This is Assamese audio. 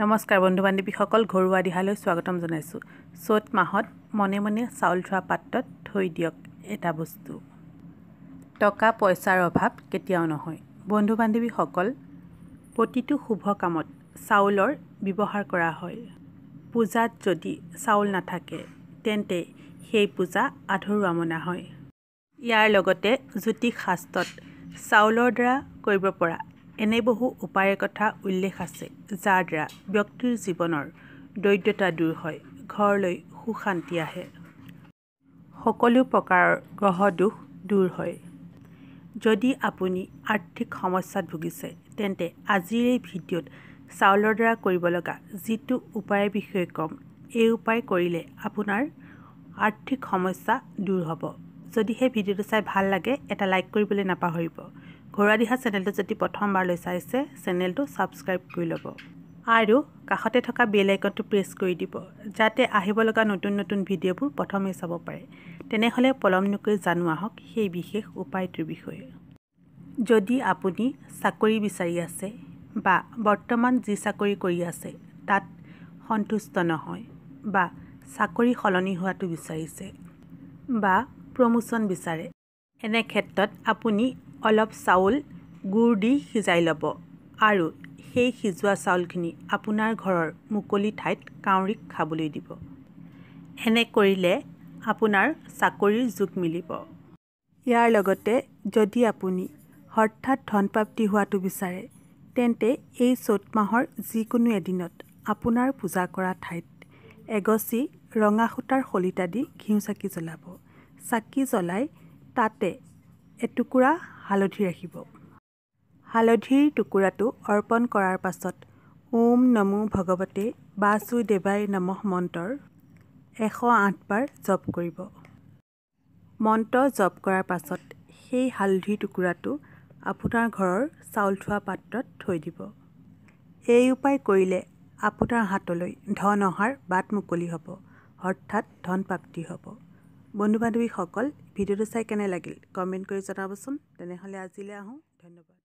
নমস্কাৰ বন্ধু বান্ধৱীসকল ঘৰুৱা দিহালৈ স্বাগতম জনাইছোঁ চ'ত মাহত মনে মনে চাউল থোৱা পাত্ৰত থৈ দিয়ক এটা বস্তু টকা পইচাৰ অভাৱ কেতিয়াও নহয় বন্ধু বান্ধৱীসকল প্ৰতিটো শুভ কামত চাউলৰ ব্যৱহাৰ কৰা হয় পূজাত যদি চাউল নাথাকে তেন্তে সেই পূজা আধৰুৱা মনা হয় ইয়াৰ লগতে জ্যোতিষ শাস্ত্ৰত চাউলৰ দ্বাৰা কৰিব পৰা এনে বহু উপায়ৰ কথা উল্লেখ আছে যাৰ দ্বাৰা ব্যক্তিৰ জীৱনৰ দৰিদ্ৰতা দূৰ হয় ঘৰলৈ সুশান্তি আহে সকলো প্ৰকাৰৰ গ্ৰহ দুখ দূৰ হয় যদি আপুনি আৰ্থিক সমস্যাত ভুগিছে তেন্তে আজিৰ এই ভিডিঅ'ত চাউলৰ দ্বাৰা কৰিব লগা যিটো উপায়ৰ বিষয়ে ক'ম এই উপায় কৰিলে আপোনাৰ আৰ্থিক সমস্যা দূৰ হ'ব যদিহে ভিডিঅ'টো চাই ভাল লাগে এটা লাইক কৰিবলৈ নাপাহৰিব ঘৰুৱা দিহা চেনেলটো যদি প্ৰথমবাৰ লৈ চাইছে চেনেলটো ছাবস্ক্ৰাইব কৰি ল'ব আৰু কাষতে থকা বেল আইকনটো প্ৰেছ কৰি দিব যাতে আহিব লগা নতুন নতুন ভিডিঅ'বোৰ প্ৰথমে চাব পাৰে তেনেহ'লে পলম নকৈ জানো আহক সেই বিশেষ উপায়টোৰ বিষয়ে যদি আপুনি চাকৰি বিচাৰি আছে বা বৰ্তমান যি চাকৰি কৰি আছে তাত সন্তুষ্ট নহয় বা চাকৰি সলনি হোৱাটো বিচাৰিছে বা প্ৰমোচন বিচাৰে এনে ক্ষেত্ৰত আপুনি অলপ চাউল গুড় দি সিজাই ল'ব আৰু সেই সিজোৱা চাউলখিনি আপোনাৰ ঘৰৰ মুকলি ঠাইত কাউৰীক খাবলৈ দিব এনে কৰিলে আপোনাৰ চাকৰিৰ যোগ মিলিব ইয়াৰ লগতে যদি আপুনি হঠাৎ ধনপ্ৰাপ্তি হোৱাটো বিচাৰে তেন্তে এই চ'ত মাহৰ যিকোনো এদিনত আপোনাৰ পূজা কৰা ঠাইত এগচি ৰঙা সূতাৰ শলিতা দি ঘিউ চাকি জ্বলাব চাকি জ্বলাই তাতে এটুকুৰা হালধি ৰাখিব হালধিৰ টুকুৰাটো অৰ্পণ কৰাৰ পাছত ওম নমো ভগৱতে বাসু বাসুদেৱাই নমঃ মন্ত্ৰৰ এশ আঠবাৰ জপ কৰিব মন্ত্ৰ জপ কৰাৰ পাছত সেই হালধিৰ টুকুৰাটো আপোনাৰ ঘৰৰ চাউল থোৱা পাত্ৰত থৈ দিব এই উপায় কৰিলে আপোনাৰ হাতলৈ ধন অহাৰ বাট মুকলি হ'ব অৰ্থাৎ ধন প্ৰাপ্তি হ'ব বন্ধু বান্ধৱীসকল ভিডিঅ'টো চাই কেনে লাগিল কমেণ্ট কৰি জনাবচোন তেনেহ'লে আজিলৈ আহোঁ ধন্যবাদ